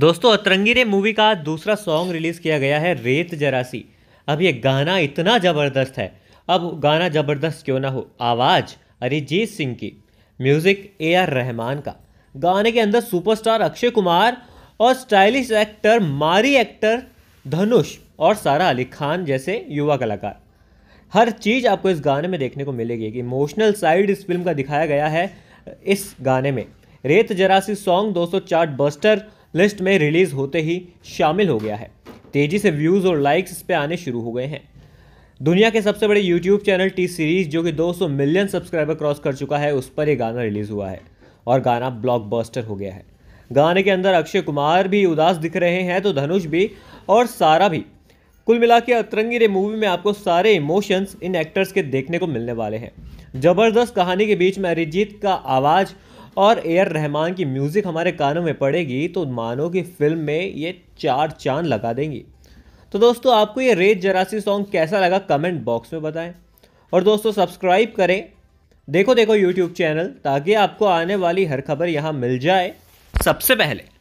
दोस्तों अतरंगी रे मूवी का दूसरा सॉन्ग रिलीज़ किया गया है रेत जरासी अब ये गाना इतना ज़बरदस्त है अब गाना ज़बरदस्त क्यों ना हो आवाज़ अरिजीत सिंह की म्यूज़िक ए आर रहमान का गाने के अंदर सुपरस्टार अक्षय कुमार और stylish actor Maari actor Dhanush और सारा अली खान जैसे युवा कलाकार हर चीज़ आपको इस गाने में देखने को मिलेगी एक इमोशनल साइड इस फिल्म का दिखाया गया है इस गाने में Ret Zarasi song chartbuster list में रिलीज़ होते ही शामिल हो गया है तेज़ी से व्यूज़ और लाइक्स इस पर आने शुरू हो गए हैं दुनिया के सबसे बड़े यूट्यूब चैनल टी सीरीज़ जो कि 200 मिलियन सब्सक्राइबर क्रॉस कर चुका है उस पर यह गाना रिलीज़ हुआ है और गाना ब्लॉकबस्टर हो गया है गाने के अंदर अक्षय कुमार भी उदास दिख रहे हैं तो धनुष भी और सारा भी कुल मिला के अतरंगी रे मूवी में आपको सारे इमोशंस इन एक्टर्स के देखने को मिलने वाले हैं जबरदस्त कहानी के बीच में अरिजीत का आवाज़ और ए आर रहमान की म्यूज़िक हमारे कानों में पड़ेगी तो मानो कि फिल्म में ये चार चांद लगा देंगी तो दोस्तों आपको ये रेत जरासी सॉन्ग कैसा लगा कमेंट बॉक्स में बताएं और दोस्तों सब्सक्राइब करें देखो देखो यूट्यूब चैनल ताकि आपको आने वाली हर खबर यहाँ मिल जाए सबसे पहले